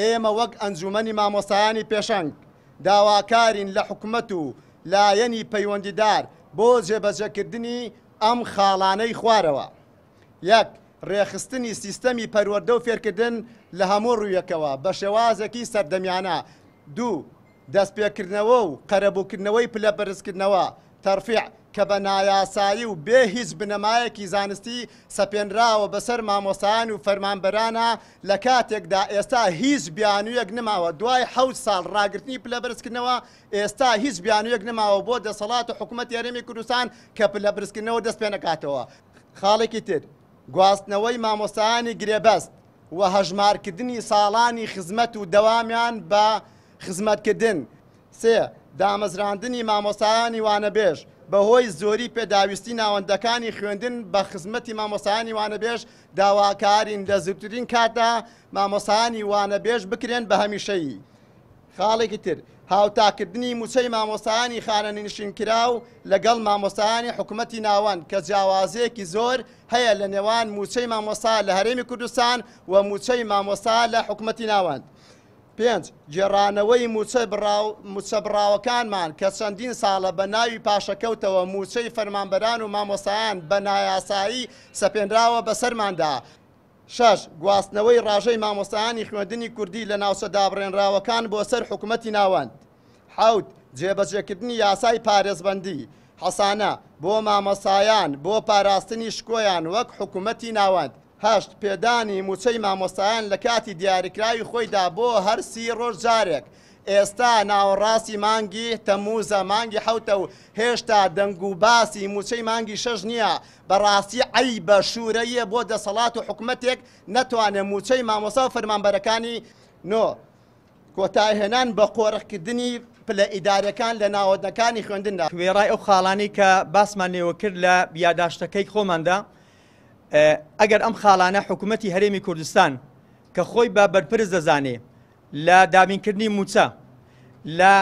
ئێمە وەک ئەنجومی مامۆسایانی پێشنگ داواکارین لە حکومت و لایەنی پەیوەندیدار بۆ جێبەجەکردنی ئەم خاڵانەی خوارەوە. یەک ڕێخستنی سیستەمی پەروەەردە و فێرکردن لە هەموو ڕوویەکەوە بە شێوازێکی سەردەمیانە دوو دەستپێکردنەوە و قەرەبووکردنەوەی پلە بەرزکردنەوە تەرفیع کە بە نایاسایی و بێ هیچ بنەمایەکی زانستی سەپێنراوە بەسەر مامۆسایان و فەرمانبەرانە لە کاتێکدا ئێستا هیچ بیانویەک نماوە دوای حەوت ساڵ ڕاگررتنی پلە بەرزکردنەوە ئێستا هیچ بیانویەک نماوە بۆ دەسەڵات و حکوومەت یارمی کوردستان کە پلە برزکردنەوە دەست پێ نکاتەوە خاڵێکی تر گواستنەوەی مامۆسایانی گرێبەست و هەژمارکردنی ساڵانی خزمەت و دەوامیان بە خزمەتکردن سێ. دامەزراندنی مامۆسایانی وانەبێژ بەهۆی زۆری پێداویستی ناوەندەکانی خوێندن بە خزمەتی مامۆسایانی وانەبێژ داواکارین لە زووترین کاتدا مامۆسایانی وانەبێژ بکرێن بە هەمیشەیی. خاڵێکی تر هاوتاکردنی موچەی مامۆسایانی خانە نشینکراو لەگەڵ مامۆسایانی حکوومەتی ناوان کە جیاوازەیەکی زۆر هەیە لە نێوان موچەی مامۆسا لە هەرێمی کوردستان و موچەی مامۆسا لە حکوومەتی ناوان. پێنج جێڕانەوەی موچە براوەکانمان کە چەندین ساڵە بە ناوی پاشەکەوتەوە موچەی فەرمانبەران و مامۆسایان بە نایاسایی سەپێنراوە بەسەرماندا. شش گواستنەوەی ڕاژەی مامۆسایانی خوێندنی کوردی لە ناوسە دابڕێنراوەکان بۆ سەر حکوومەتتی ناوەند. حوت جێبەجێکردنی یاسای پارێزبندی. حەسانە بۆ مامەسایان بۆ پاراستنی شکۆیان وەک حکوومەتتی ناوەند. هەشت پێدانی موچەی مامۆستایان لە کاتی دیاریکراوی خۆیدا بۆ هەرسی ڕۆژ جارێک. ئێستا ناوەڕاستی مانگی تەموزە مانگی حوتە و هێشتا دەنگ و باسی موچەی مانگی شەژ نییە بەڕاستی ئەی بە شوورەیە بۆ دەسەڵات و حکوومەتێک نەتوانێت موچەی مامۆسا فەرمانبەرەکانی نۆ کۆتاهێنان بە قۆڕکردنی پلە ئیدارەکان لە ناوەدەکانی خوێندندا وێڕای ئەو خاڵانی کە باسمان نێوە کرد لە بیاداشتەکەی خۆماندا. ئەگەر ئەم خاڵانە حکوومەتتی هەرێمی کوردستان کە خۆی بە بەرپرس دەزانێ لە دابینکردنی موچە لە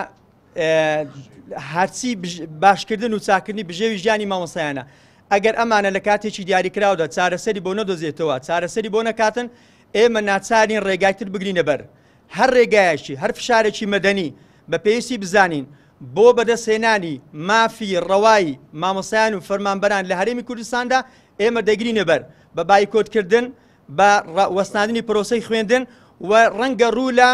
هەرچی باشکردن و چاکردنی بژێوی ژیانی مامۆسایانە ئەگەر ئەمانە لە کاتێکی دیاریکراودا چارەسەری بۆ نەدۆزێتەوە چارەسەری بۆ نەکاتن ئێمە ناچارین ڕێگایتر بگرینە بەر هەر ڕێگایشی هەر فشارێکی مەدەنی بە پێویستی بزانین بۆ بەدەستهێنانی مافی ڕەوای مامۆسایان و فەرمانبەران لە هەرێمی کوردستاندا ئێمە دەگرینە بەر بە بایکۆتکردن بە وەستاندنی پرۆسی خوێندن و ڕەنگە ڕوو لە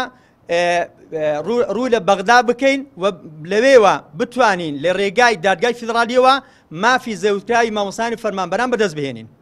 ڕوو لە بەغدا بکەین و لەوێوە بتوانین لە ڕێگای دادگای فدراالیەوە مافی زەوتراوی مامۆسانی فەرمانبەران بەدەست بهێنین